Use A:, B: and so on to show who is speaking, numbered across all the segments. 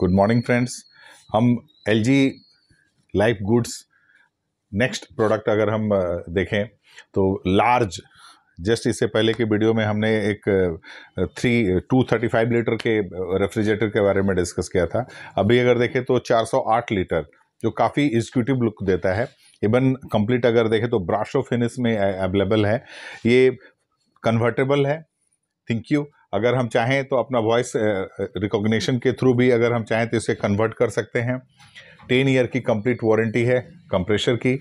A: good morning friends हम L G life goods next product अगर हम देखें तो लार्ज जस्ट इससे पहले के वीडियो में हमने एक three two thirty five litre के रेफ्रिजरेटर के बारे में डिस्कस किया था अभी अगर देखें तो चार सौ आठ लीटर जो काफ़ी एग्जीक्यूटिव लुक देता है इवन कंप्लीट अगर देखें तो ब्राशो फिनिश में अवेलेबल है ये कन्वर्टेबल है थैंक यू अगर हम चाहें तो अपना वॉइस रिकॉग्निशन के थ्रू भी अगर हम चाहें तो इसे कन्वर्ट कर सकते हैं टेन ईयर की कंप्लीट वारंटी है कंप्रेशर की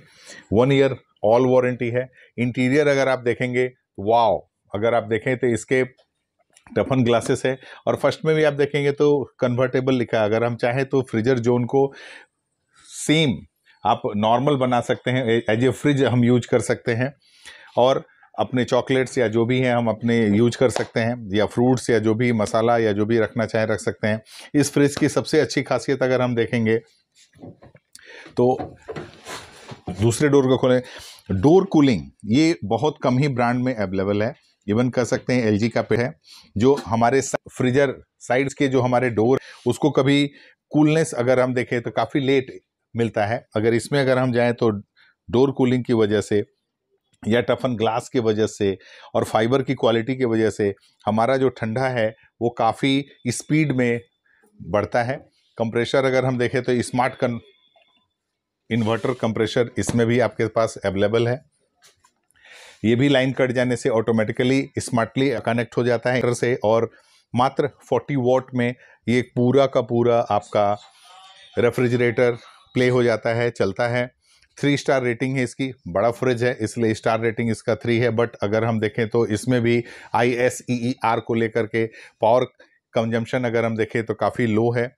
A: वन ईयर ऑल वारंटी है इंटीरियर अगर आप देखेंगे वाओ अगर आप देखें तो इसके टफन ग्लासेस है और फर्स्ट में भी आप देखेंगे तो कन्वर्टेबल लिखा है अगर हम चाहें तो फ्रिजर जोन को सेम आप नॉर्मल बना सकते हैं एज ए फ्रिज हम यूज कर सकते हैं और अपने चॉकलेट्स या जो भी हैं हम अपने यूज कर सकते हैं या फ्रूट्स या जो भी मसाला या जो भी रखना चाहें रख सकते हैं इस फ्रिज की सबसे अच्छी खासियत अगर हम देखेंगे तो दूसरे डोर को खोलें डोर कूलिंग ये बहुत कम ही ब्रांड में अवेलेबल है इवन कह सकते हैं एल का पे है जो हमारे फ्रिजर साइड्स के जो हमारे डोर उसको कभी कूलनेस अगर हम देखें तो काफ़ी लेट मिलता है अगर इसमें अगर हम जाएं तो डोर कूलिंग की वजह से या टफन ग्लास की वजह से और फाइबर की क्वालिटी की वजह से हमारा जो ठंडा है वो काफ़ी स्पीड में बढ़ता है कंप्रेशर अगर हम देखें तो स्मार्ट कन इन्वर्टर कंप्रेशर इसमें भी आपके पास अवेलेबल है ये भी लाइन कट जाने से ऑटोमेटिकली स्मार्टली कनेक्ट हो जाता है से और मात्र 40 वॉट में ये पूरा का पूरा आपका रेफ्रिजरेटर प्ले हो जाता है चलता है थ्री स्टार रेटिंग है इसकी बड़ा फ्रिज है इसलिए स्टार रेटिंग इसका थ्री है बट अगर हम देखें तो इसमें भी I S E E R को लेकर के पावर कंजम्पशन अगर हम देखें तो काफ़ी लो है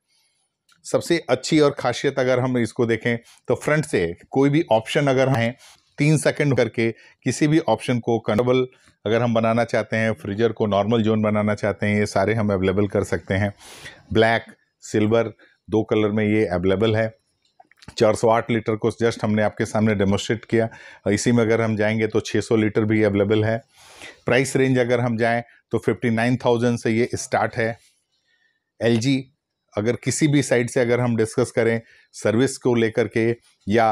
A: सबसे अच्छी और खासियत अगर हम इसको देखें तो फ्रंट से कोई भी ऑप्शन अगर हैं तीन सेकंड करके किसी भी ऑप्शन को कंट्रोल अगर हम बनाना चाहते हैं फ्रीजर को नॉर्मल जोन बनाना चाहते हैं ये सारे हम अवेलेबल कर सकते हैं ब्लैक सिल्वर दो कलर में ये अवेलेबल है चार सौ आठ लीटर को जस्ट हमने आपके सामने डेमोस्ट्रेट किया इसी में अगर हम जाएंगे तो छः सौ लीटर भी अवेलेबल है प्राइस रेंज अगर हम जाएं तो फिफ्टी नाइन थाउजेंड से ये स्टार्ट है एल अगर किसी भी साइड से अगर हम डिस्कस करें सर्विस को लेकर के या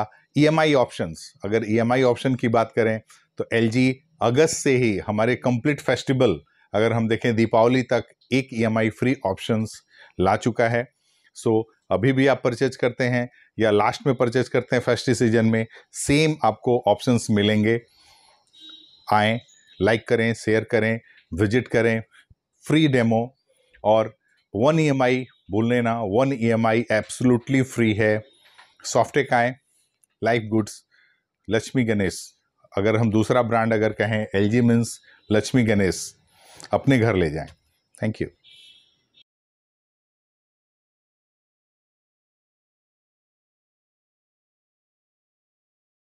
A: आई e ऑप्शन अगर ई आई ऑप्शन की बात करें तो जी अगस्त से ही हमारे कंप्लीट फेस्टिवल अगर हम देखें दीपावली तक एक आई फ्री ऑप्शंस ला चुका है सो so, अभी भी आप परचेज करते हैं या लास्ट में परचेज करते हैं फेस्टिव सीजन में सेम आपको ऑप्शंस मिलेंगे आए लाइक करें शेयर करें विजिट करें फ्री डेमो और वन ई एम आई भूलने ना one E M I absolutely free है सॉफ्टेक आएँ लाइफ गुड्स लक्ष्मी गणेश अगर हम दूसरा ब्रांड अगर कहें L G means Laxmi Ganesh अपने घर ले जाएं थैंक यू